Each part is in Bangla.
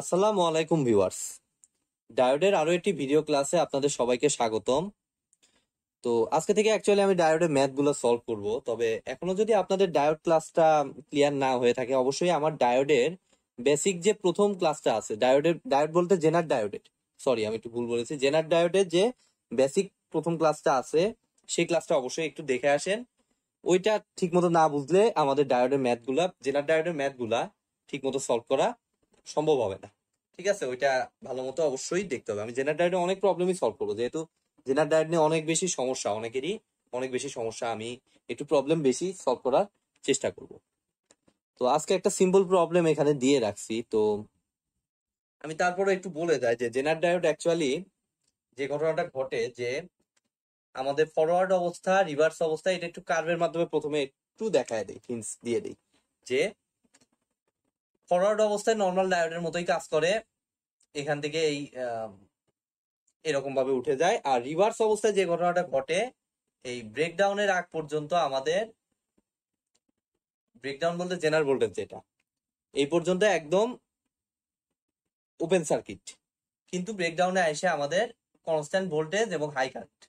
আসসালামু আলাইকুম ভিউয়ার্স ডায়োডের আরো একটি ভিডিও ক্লাসে আপনাদের সবাইকে স্বাগতম তো আজকে থেকে অ্যাকচুয়ালি আমি ডায়োডের ম্যাথগুলো সলভ করব তবে এখনো যদি আপনাদের ডায়োড ক্লাসটা ক্লিয়ার না হয়ে থাকে অবশ্যই আমার ডায়োডের বেসিক যে প্রথম ক্লাসটা আছে ডায়োডের ডায়োড বলতে জেনার ডায়োডের সরি আমি একটু ভুল বলেছি জেনার ডায়োডের যে বেসিক প্রথম ক্লাসটা আছে সেই ক্লাসটা অবশ্যই একটু দেখে আসেন ওইটা ঠিক মতো না বুঝলে আমাদের ডায়োডের ম্যাথগুলা জেনার ডায়োডের ম্যাথগুলা ঠিক মতো সলভ করা সম্ভব হবে না ঠিক আছে ওইটা ভালো মতো অবশ্যই দেখতে হবে আমি জেনার ডায়োডে অনেক প্রবলেমই সলভ করবো যেহেতু জেনার ডায়োড নিয়ে অনেক বেশি সমস্যা অনেকেরই অনেক বেশি সমস্যা আমি একটু প্রবলেম বেশি সলভ করার চেষ্টা করব তো আজকে একটা সিম্পল প্রবলেম এখানে দিয়ে রাখছি তো আমি তারপরে একটু বলে যাই যে জেনার ডায়োড অ্যাকচুয়ালি যে ঘটনাটা ঘটে যে আমাদের ফরওয়ার্ড অবস্থা রিভার্স অবস্থা এটা একটু কার্ভের মাধ্যমে প্রথমে একটু দেখায় দেয় হিন্স দিয়ে দেই যে ফরওয়ার্ড অবস্থায় নর্মাল ডায়োডের মতোই কাজ করে এখান থেকে এই এরকম ভাবে উঠে যায় আর রিভার্স অবস্থায় যে ঘটনাটা ঘটে এই ব্রেকডাউনের আগ পর্যন্ত আমাদের ব্রেকডাউন বলতে জেনার ভোল্টেজ যেটা এই পর্যন্ত একদম ওপেন সার্কিট কিন্তু ব্রেকডাউনে এসে আমাদের কনস্ট্যান্ট ভোল্টেজ এবং হাই কারেন্ট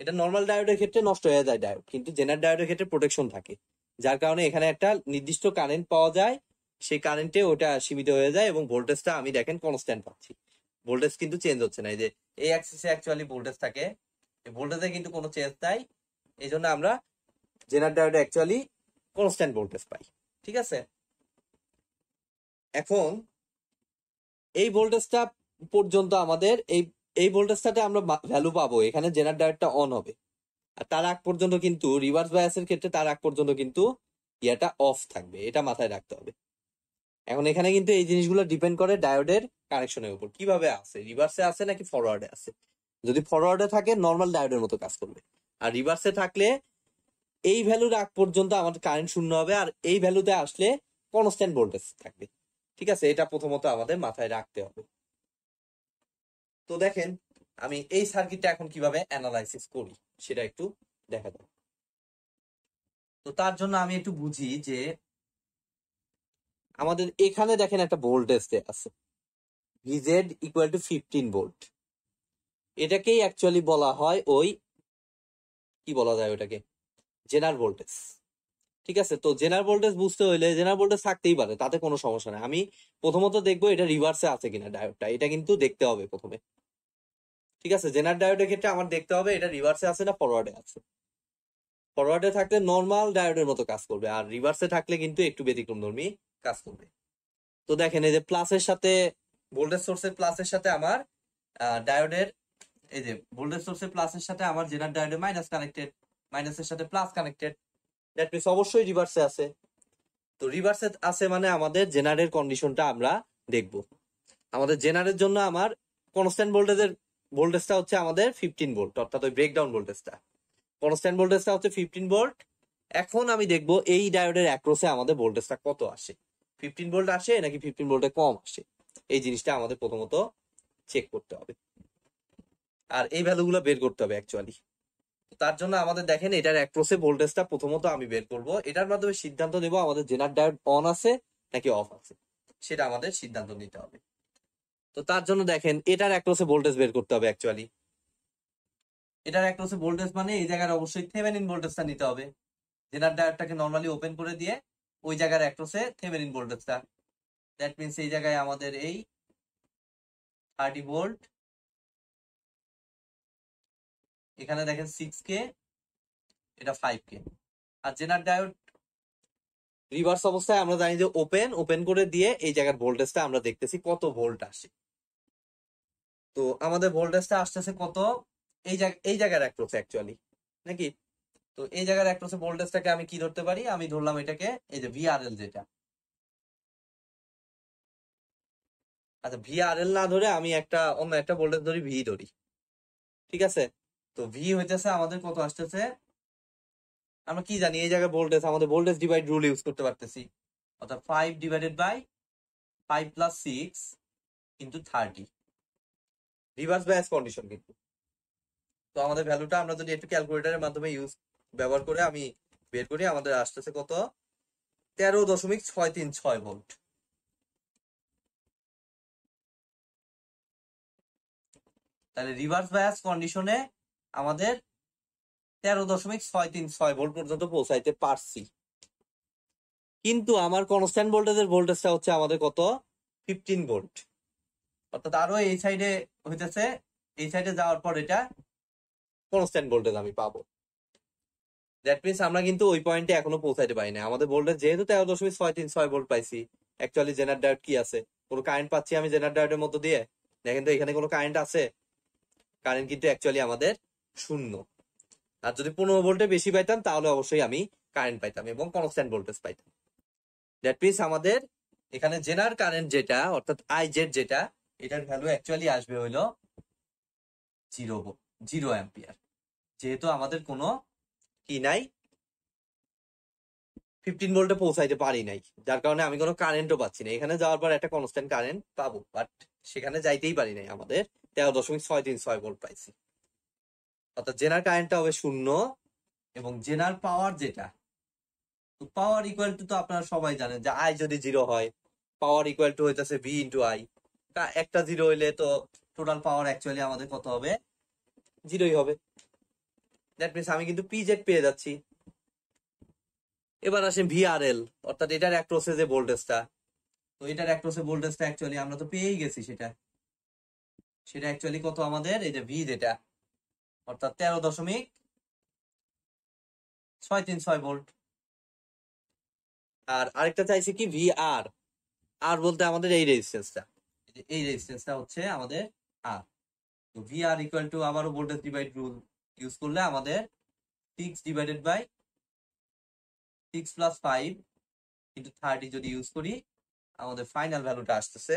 এটা নর্মাল ডায়োডের ক্ষেত্রে নষ্ট হয়ে যায় ডায়োড কিন্তু জেনার ডায়োডের ক্ষেত্রে প্রোটেকশন থাকে যার কারণে এখানে একটা নির্দিষ্ট কারেন্ট পাওয়া যায় সেই কারেন্টে ওটা সীমিত হয়ে যায় এবং ভোল্টেজটা আমি দেখেন কনস্ট্যান্ট পাচ্ছি ভোল্টেজ কিন্তু চেঞ্জ হচ্ছে না এই যে এই অ্যাক্সিসে অ্যাকচুয়ালি ভোল্টেজ থাকে ভোল্টেজে কিন্তু কোনো চেঞ্জ নাই এই জন্য আমরা জেনার ডায়োডে অ্যাকচুয়ালি কনস্ট্যান্ট ভোল্টেজ পাই ঠিক আছে এখন এই ভোল্টেজটা পর্যন্ত আমাদের এই এই সাথে আমরা ভ্যালু পাবো এখানে জেনার জেনারেটরটা অন হবে আর তার আগ পর্যন্ত কিন্তু রিভার্স বায়াসের ক্ষেত্রে তার আগ পর্যন্ত কিন্তু ইয়াটা অফ থাকবে এটা মাথায় রাখতে হবে এখন এখানে কিন্তু এই জিনিসগুলো ডিপেন্ড করে ডায়োডের কানেকশনের উপর কিভাবে আছে রিভার্সে আছে নাকি ফরওয়ার্ডে আছে যদি ফরওয়ার্ডে থাকে নর্মাল ডায়োডের মতো কাজ করবে আর রিভার্সে থাকলে এই ভ্যালুর আগ পর্যন্ত আমাদের কারেন্ট শূন্য হবে আর এই ভ্যালুতে আসলে কনস্ট্যান্ট ভোল্টেজ থাকবে ঠিক আছে এটা প্রথমত আমাদের মাথায় রাখতে হবে তো দেখেন আমি এই সার্কিটটা এখন কিভাবে অ্যানালাইসিস করি সেটা একটু দেখা যাক তো তার জন্য আমি একটু বুঝি যে আমাদের এখানে দেখেন একটা ভোল্টেজ আছে VZ equal to fifteen volt এটাকেই অ্যাকচুয়ালি বলা হয় ওই কি বলা যায় ওটাকে জেনার ভোল্টেজ ঠিক আছে তো জেনার ভোল্টেজ বুঝতে হইলে জেনার ভোল্টেজ থাকতেই পারে তাতে কোনো সমস্যা নাই আমি প্রথমত দেখবো এটা রিভার্সে আছে কিনা ডায়োডটা এটা কিন্তু দেখতে হবে প্রথমে ঠিক আছে জেনার ডায়োডের ক্ষেত্রে আমার দেখতে হবে এটা রিভার্সে আছে না ফরওয়ার্ডে আছে ফরওয়ার্ডে থাকলে নর্মাল ডায়োডের মতো কাজ করবে আর রিভার্সে থাকলে কিন্তু একটু ব্যতিক্রম ধর্মী কাজ করবে তো দেখেন এই যে প্লাসের সাথে ভোল্টেজ সোর্সের প্লাসের সাথে আমার ডায়োডের এই যে ভোল্টেজ সোর্সের প্লাসের সাথে আমার জেনার ডায়োডের মাইনাস কানেক্টেড মাইনাসের সাথে প্লাস কানেক্টেড দ্যাট মিনস অবশ্যই রিভার্সে আছে তো রিভার্সে আছে মানে আমাদের জেনারের কন্ডিশনটা আমরা দেখব আমাদের জেনারের জন্য আমার কনস্ট্যান্ট ভোল্টেজের ভোল্টেজটা হচ্ছে আমাদের ফিফটিন ভোল্ট অর্থাৎ ওই ব্রেকডাউন ভোল্টেজটা কনস্ট্যান্ট ভোল্টেজটা হচ্ছে ফিফটিন ভোল্ট এখন আমি দেখব এই ডায়োডের অ্যাক্রোসে আমাদের ভোল্টেজটা কত আসে ফিফটিন ভোল্ট আসে নাকি ফিফটিন ভোল্টে কম আসে এই জিনিসটা আমাদের প্রথমত চেক করতে হবে আর এই ভ্যালুগুলো বের করতে হবে অ্যাকচুয়ালি তার জন্য আমাদের দেখেন এটার অ্যাক্রোসে ভোল্টেজটা প্রথমত আমি বের করব এটার মাধ্যমে সিদ্ধান্ত নেব আমাদের জেনার ডায়োড অন আছে নাকি অফ আছে সেটা আমাদের সিদ্ধান্ত নিতে হবে তো তার জন্য দেখেন এটার অ্যাক্রোসে ভোল্টেজ বের করতে হবে অ্যাকচুয়ালি এটার অ্যাক্রোসে ভোল্টেজ মানে এই জায়গার অবশ্যই থেভেনিন ভোল্টেজটা নিতে হবে জেনার ডায়োডটাকে নর্মালি ওপেন করে দিয়ে ওই জায়গার অ্যাক্রোসে থেভেনিন ভোল্টেজটা দ্যাট মিনস এই জায়গায় আমাদের এই থার্টি ভোল্ট এখানে দেখেন সিক্স কে এটা ফাইভ কে আর জেনার ডায়ট রিভার্স অবস্থায় আমরা জানি যে ওপেন ওপেন করে দিয়ে এই জায়গার ভোল্টেজটা আমরা দেখতেছি কত ভোল্ট আসে তো আমাদের ভোল্টেজটা আসতেছে কত এই জায়গা এই জায়গার অ্যাক্রোসে অ্যাকচুয়ালি নাকি তো এই জায়গার অ্যাক্রোসে ভোল্টেজটাকে আমি কি ধরতে পারি আমি ধরলাম এটাকে এই যে ভিআরএল যেটা আচ্ছা ভিআরএল না ধরে আমি একটা অন্য একটা ভোল্টেজ ধরি ভি ধরি ঠিক আছে তো ভি হইতেছে আমাদের কত আসতেছে আমরা কি জানি এই জায়গায় ভোল্টেজ আমাদের ভোল্টেজ ডিভাইড রুল ইউজ করতে পারতেছি অর্থাৎ five divided by five plus six কিন্তু থার্টি রিভার্স ব্যাস কন্ডিশন কিন্তু তো আমাদের ভ্যালুটা আমরা যদি একটু ক্যালকুলেটারের মাধ্যমে ইউজ ব্যবহার করে আমি বের করি আমাদের আসতেছে কত তেরো দশমিক ছয় তিন ছয় ভোল্ট তাহলে রিভার্স বায়াস কন্ডিশনে আমাদের তেরো দশমিক ছয় তিন ছয় ভোল্ট পর্যন্ত পৌঁছাইতে পারছি কিন্তু আমার কনস্ট্যান্ট ভোল্টেজের ভোল্টেজটা হচ্ছে আমাদের কত ফিফটিন ভোল্ট অর্থাৎ আরো এই সাইডে হইতেছে এই সাইডে যাওয়ার পর এটা কনস্ট্যান্ট ভোল্টেজ আমি পাবো দ্যাট মিনস আমরা কিন্তু ওই পয়েন্টে এখনো পৌঁছাইতে পারি না আমাদের ভোল্টেজ যেহেতু তেরো দশমিক ছয় তিন ছয় ভোল্ট পাইছি অ্যাকচুয়ালি জেনার ডায়োড কি আছে কোনো কারেন্ট পাচ্ছি আমি জেনার ডায়োডের মতো দিয়ে দেখেন তো এখানে কোনো কারেন্ট আছে কারেন্ট কিন্তু অ্যাকচুয়ালি আমাদের শূন্য আর যদি পনেরো ভোল্টে বেশি পাইতাম তাহলে অবশ্যই আমি কারেন্ট পাইতাম এবং কনস্ট্যান্ট ভোল্টেজ পাইতাম দ্যাট মিনস আমাদের এখানে জেনার কারেন্ট যেটা অর্থাৎ আই জেড যেটা এটার ভ্যালু অ্যাকচুয়ালি আসবে হইল জিরো জিরো অ্যাম্পিয়ার যেহেতু আমাদের কোনো কি নাই ফিফটিন ভোল্টে পৌঁছাইতে পারি নাই যার কারণে আমি কোনো কারেন্টও পাচ্ছি না এখানে যাওয়ার পর একটা কনস্ট্যান্ট কারেন্ট পাবো বাট সেখানে যাইতেই পারি নাই আমাদের তেরো দশমিক ছয় তিন ছয় ভোল্ট পাইছি অর্থাৎ জেনার কারেন্টটা হবে শূন্য এবং জেনার পাওয়ার যেটা তো পাওয়ার ইকুয়াল টু তো আপনারা সবাই জানেন যে আই যদি জিরো হয় পাওয়ার ইকুয়াল টু হইতেছে ভি ইন্টু আই একটা জিরো হইলে তো টোটাল পাওয়ার অ্যাকচুয়ালি আমাদের কত হবে জিরোই হবে দ্যাট মিনস আমি কিন্তু পি জেড পেয়ে যাচ্ছি এবার আসেন ভিআরএল অর্থাৎ এটার অ্যাক্ট্রোসে যে ভোল্টেজটা তো এটার অ্যাক্ট্রোসে ভোল্টেজটা অ্যাকচুয়ালি আমরা তো পেয়েই গেছি সেটা সেটা অ্যাকচুয়ালি কত আমাদের এই যে ভি যেটা অর্থাৎ তেরো দশমিক ছয় তিন ছয় ভোল্ট আর আরেকটা চাইছে কি ভি আর আর বলতে আমাদের এই রেজিস্ট্যান্সটা এই রেজিস্টেন্সটা হচ্ছে আমাদের আর তো ভি আর ইকুয়াল টু আবারও ভোল্টেজ ডিভাইড রুল ইউজ করলে আমাদের six divided by six plus five into thirty যদি ইউজ করি আমাদের ফাইনাল ভ্যালুটা আসতেছে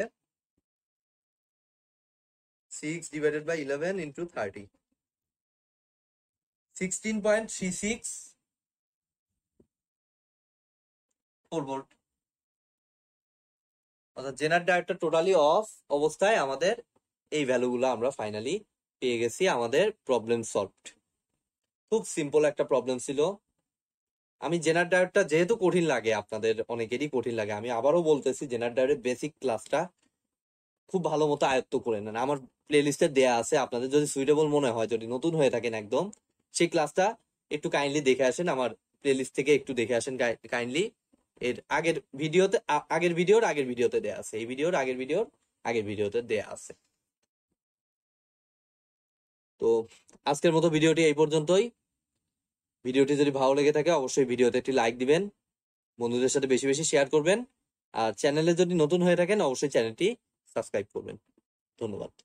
six divided by eleven into thirty sixteen point three six four volt Zener ডায়োডটা টোটালি অফ অবস্থায় আমাদের এই আমরা ফাইনালি পেয়ে গেছি আমাদের প্রবলেম সলভড খুব সিম্পল একটা প্রবলেম ছিল আমি জেনার ডায়োডটা যেহেতু কঠিন লাগে আপনাদের অনেকেরই কঠিন লাগে আমি আবারও বলতেছি জেনার ডায়োডের বেসিক ক্লাসটা খুব ভালো মতো আয়ত্ত করে নেন আমার প্লেলিস্টে দেয়া আছে আপনাদের যদি সুইটেবল মনে হয় যদি নতুন হয়ে থাকেন একদম সেই ক্লাসটা একটু কাইন্ডলি দেখে আসেন আমার প্লেলিস্ট থেকে একটু দেখে আসেন কাইন্ডলি এর আগের ভিডিওতে আগের ভিডিওর আগের ভিডিওতে দেয়া আছে এই ভিডিওর আগের ভিডিওর আগের ভিডিওতে দেয়া আছে তো আজকের মতো ভিডিওটি এই পর্যন্তই ভিডিওটি যদি ভালো লেগে থাকে অবশ্যই ভিডিওতে একটি লাইক দিবেন বন্ধুদের সাথে বেশি বেশি শেয়ার করবেন আর চ্যানেলে যদি নতুন হয়ে থাকেন অবশ্যই চ্যানেলটি সাবস্ক্রাইব করবেন ধন্যবাদ